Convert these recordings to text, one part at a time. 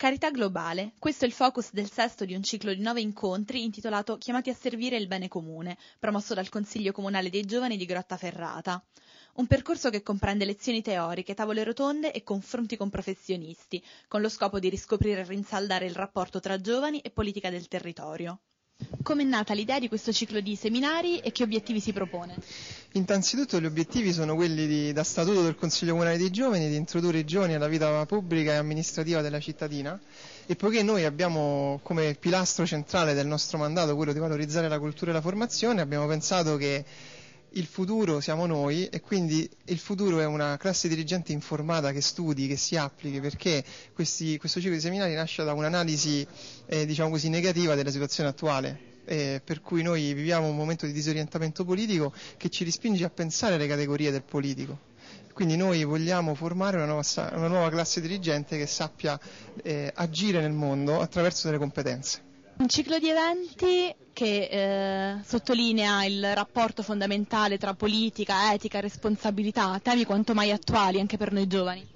Carità globale, questo è il focus del sesto di un ciclo di nove incontri intitolato Chiamati a servire il bene comune, promosso dal Consiglio Comunale dei Giovani di Grottaferrata. Un percorso che comprende lezioni teoriche, tavole rotonde e confronti con professionisti, con lo scopo di riscoprire e rinsaldare il rapporto tra giovani e politica del territorio. Com'è nata l'idea di questo ciclo di seminari e che obiettivi si propone? Innanzitutto gli obiettivi sono quelli di, da Statuto del Consiglio Comunale dei Giovani di introdurre i giovani alla vita pubblica e amministrativa della cittadina e poiché noi abbiamo come pilastro centrale del nostro mandato quello di valorizzare la cultura e la formazione, abbiamo pensato che il futuro siamo noi e quindi il futuro è una classe dirigente informata che studi, che si applichi, perché questi, questo ciclo di seminari nasce da un'analisi eh, diciamo così, negativa della situazione attuale eh, per cui noi viviamo un momento di disorientamento politico che ci rispinge a pensare alle categorie del politico. Quindi noi vogliamo formare una nuova, una nuova classe dirigente che sappia eh, agire nel mondo attraverso delle competenze. Un ciclo di eventi che eh, sottolinea il rapporto fondamentale tra politica, etica, responsabilità, temi quanto mai attuali anche per noi giovani.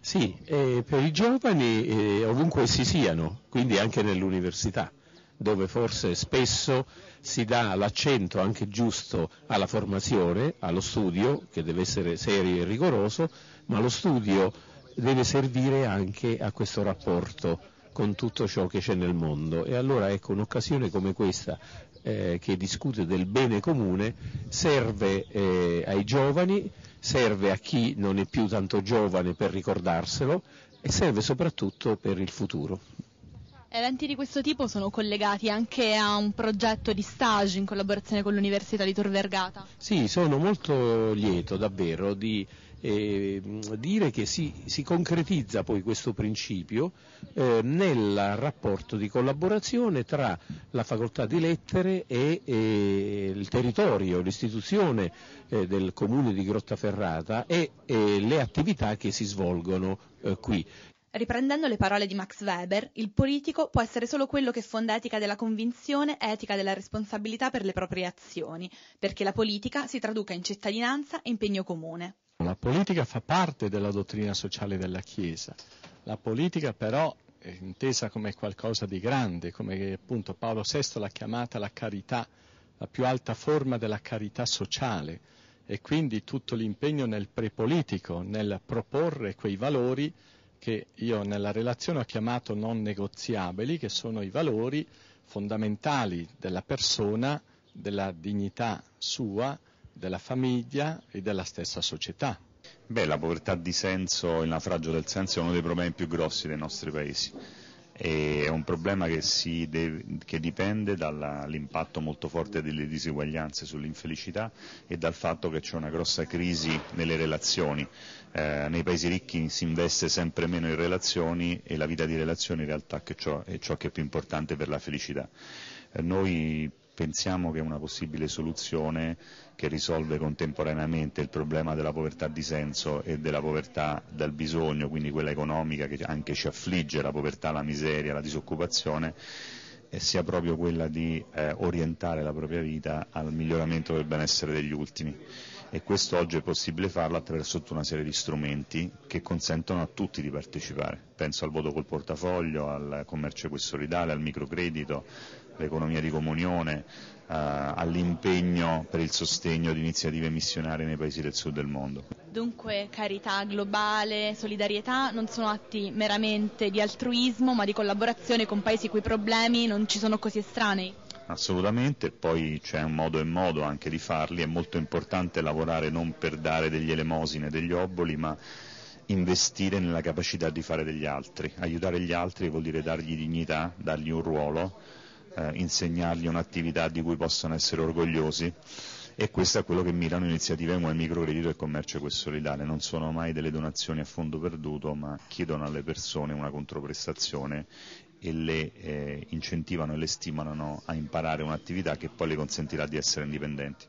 Sì, eh, per i giovani eh, ovunque essi siano, quindi anche nell'università dove forse spesso si dà l'accento anche giusto alla formazione, allo studio, che deve essere serio e rigoroso, ma lo studio deve servire anche a questo rapporto con tutto ciò che c'è nel mondo. E allora ecco un'occasione come questa eh, che discute del bene comune serve eh, ai giovani, serve a chi non è più tanto giovane per ricordarselo e serve soprattutto per il futuro. Eventi di questo tipo sono collegati anche a un progetto di stage in collaborazione con l'Università di Tor Vergata? Sì, sono molto lieto davvero di eh, dire che si, si, concretizza poi questo principio eh, nel rapporto di collaborazione tra la facoltà di lettere e, e il territorio, l'istituzione eh, del comune di Grottaferrata e, e le attività che si svolgono eh, qui. Riprendendo le parole di Max Weber, il politico può essere solo quello che fonda etica della convinzione etica della responsabilità per le proprie azioni, perché la politica si traduca in cittadinanza e impegno comune. La politica fa parte della dottrina sociale della Chiesa. La politica però è intesa come qualcosa di grande, come appunto Paolo VI l'ha chiamata la carità, la più alta forma della carità sociale e quindi tutto l'impegno nel prepolitico, nel proporre quei valori che io nella relazione ho chiamato non negoziabili, che sono i valori fondamentali della persona, della dignità sua, della famiglia e della stessa società. Beh, la povertà di senso e il naufragio del senso è uno dei problemi più grossi dei nostri paesi e è un problema che, deve, che dipende dall'impatto molto forte delle diseguaglianze sull'infelicità e dal fatto che c'è una grossa crisi nelle relazioni. Eh, nei paesi ricchi si investe sempre meno in relazioni e la vita di relazioni in realtà è ciò, è ciò che è più importante per la felicità. Eh, noi pensiamo che una possibile soluzione che risolve contemporaneamente il problema della povertà di senso e della povertà dal bisogno, quindi quella economica che anche ci affligge, la povertà, la miseria, la disoccupazione, sia proprio quella di eh, orientare la propria vita al miglioramento del benessere degli ultimi. E questo oggi è possibile farlo attraverso tutta una serie di strumenti che consentono a tutti di partecipare. Penso al voto col portafoglio, al commercio equo solidale, al microcredito, l'economia di comunione, eh, all'impegno per il sostegno di iniziative missionarie nei paesi del sud del mondo. Dunque carità globale, solidarietà non sono atti meramente di altruismo ma di collaborazione con paesi cui i problemi non ci sono così estranei. Assolutamente, poi c'è un modo e modo anche di farli, è molto importante lavorare non per dare degli elemosine, degli oboli, ma investire nella capacità di fare degli altri. Aiutare gli altri vuol dire dargli dignità, dargli un ruolo eh, insegnargli un'attività di cui possano essere orgogliosi e questo è quello che mirano iniziative come il microcredito e il commercio equo solidale, non sono mai delle donazioni a fondo perduto ma chiedono alle persone una controprestazione e le eh, incentivano e le stimolano a imparare un'attività che poi le consentirà di essere indipendenti.